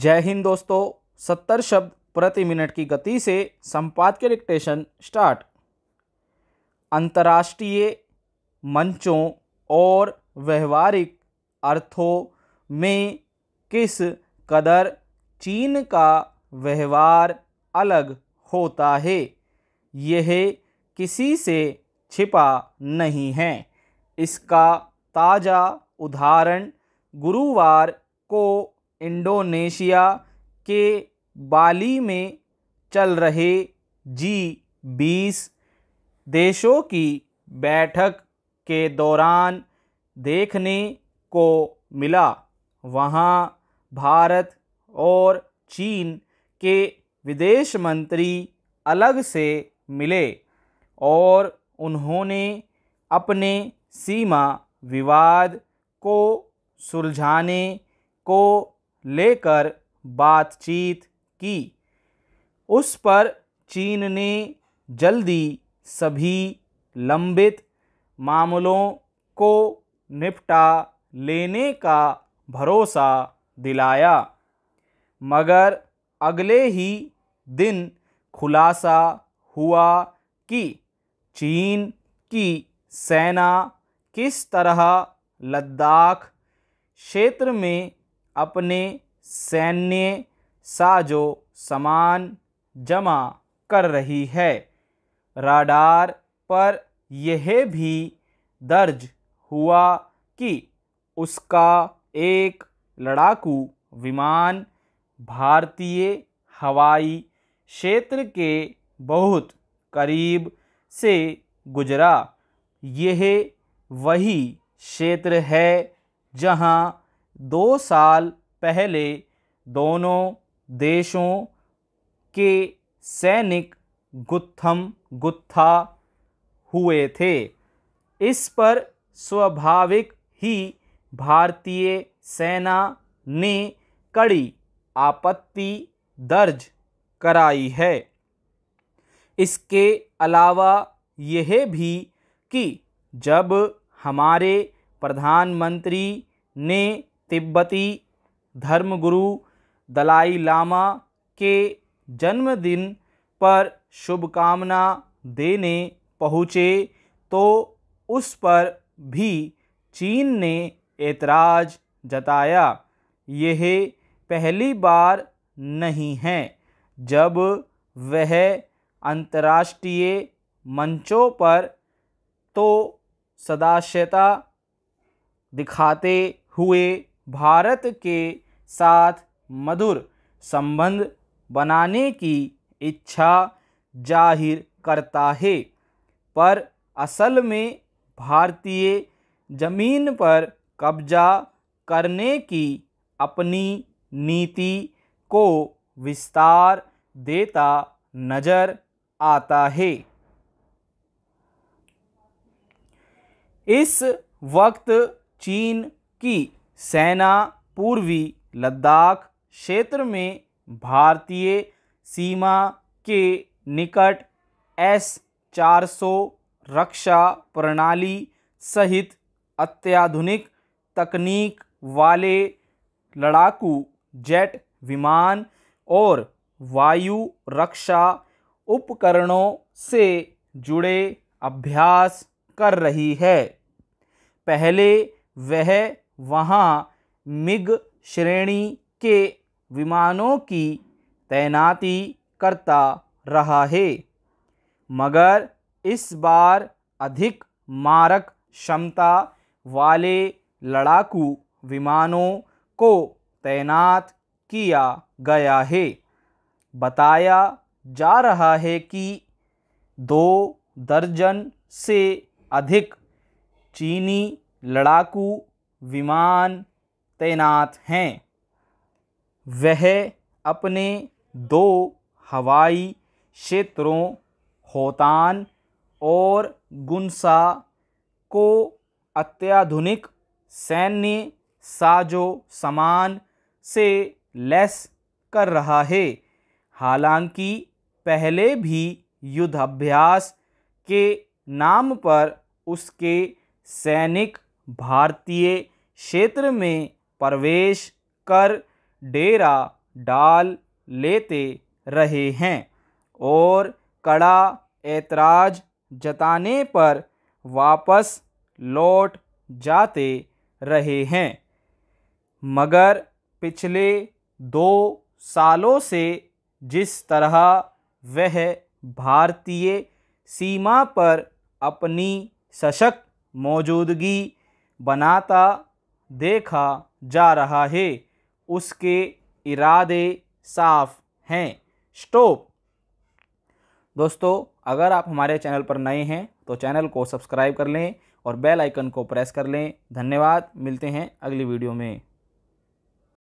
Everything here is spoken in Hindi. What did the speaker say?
जय हिंद दोस्तों सत्तर शब्द प्रति मिनट की गति से संपाद के डिक्टेशन स्टार्ट अंतर्राष्ट्रीय मंचों और व्यवहारिक अर्थों में किस कदर चीन का व्यवहार अलग होता है यह किसी से छिपा नहीं है इसका ताज़ा उदाहरण गुरुवार को इंडोनेशिया के बाली में चल रहे जी बीस देशों की बैठक के दौरान देखने को मिला वहाँ भारत और चीन के विदेश मंत्री अलग से मिले और उन्होंने अपने सीमा विवाद को सुलझाने को लेकर बातचीत की उस पर चीन ने जल्दी सभी लंबित मामलों को निपटा लेने का भरोसा दिलाया मगर अगले ही दिन खुलासा हुआ कि चीन की सेना किस तरह लद्दाख क्षेत्र में अपने सैन्य साजो सामान जमा कर रही है राडार पर यह भी दर्ज हुआ कि उसका एक लड़ाकू विमान भारतीय हवाई क्षेत्र के बहुत करीब से गुजरा यह वही क्षेत्र है जहां दो साल पहले दोनों देशों के सैनिक गुत्थम गुत्था हुए थे इस पर स्वाभाविक ही भारतीय सेना ने कड़ी आपत्ति दर्ज कराई है इसके अलावा यह भी कि जब हमारे प्रधानमंत्री ने तिब्बती धर्मगुरु दलाई लामा के जन्मदिन पर शुभकामना देने पहुँचे तो उस पर भी चीन ने ऐतराज जताया यह पहली बार नहीं है जब वह अंतर्राष्ट्रीय मंचों पर तो सदाशयता दिखाते हुए भारत के साथ मधुर संबंध बनाने की इच्छा जाहिर करता है पर असल में भारतीय ज़मीन पर कब्जा करने की अपनी नीति को विस्तार देता नज़र आता है इस वक्त चीन की सेना पूर्वी लद्दाख क्षेत्र में भारतीय सीमा के निकट एस 400 रक्षा प्रणाली सहित अत्याधुनिक तकनीक वाले लड़ाकू जेट विमान और वायु रक्षा उपकरणों से जुड़े अभ्यास कर रही है पहले वह वहाँ मिग श्रेणी के विमानों की तैनाती करता रहा है मगर इस बार अधिक मारक क्षमता वाले लड़ाकू विमानों को तैनात किया गया है बताया जा रहा है कि दो दर्जन से अधिक चीनी लड़ाकू विमान तैनात हैं वह अपने दो हवाई क्षेत्रों होतान और गुनसा को अत्याधुनिक सैन्य साजो सामान से लैस कर रहा है हालांकि पहले भी युद्धाभ्यास के नाम पर उसके सैनिक भारतीय क्षेत्र में प्रवेश कर डेरा डाल लेते रहे हैं और कड़ा ऐतराज जताने पर वापस लौट जाते रहे हैं मगर पिछले दो सालों से जिस तरह वह भारतीय सीमा पर अपनी सशक्त मौजूदगी बनाता देखा जा रहा है उसके इरादे साफ हैं स्टॉप दोस्तों अगर आप हमारे चैनल पर नए हैं तो चैनल को सब्सक्राइब कर लें और बेल आइकन को प्रेस कर लें धन्यवाद मिलते हैं अगली वीडियो में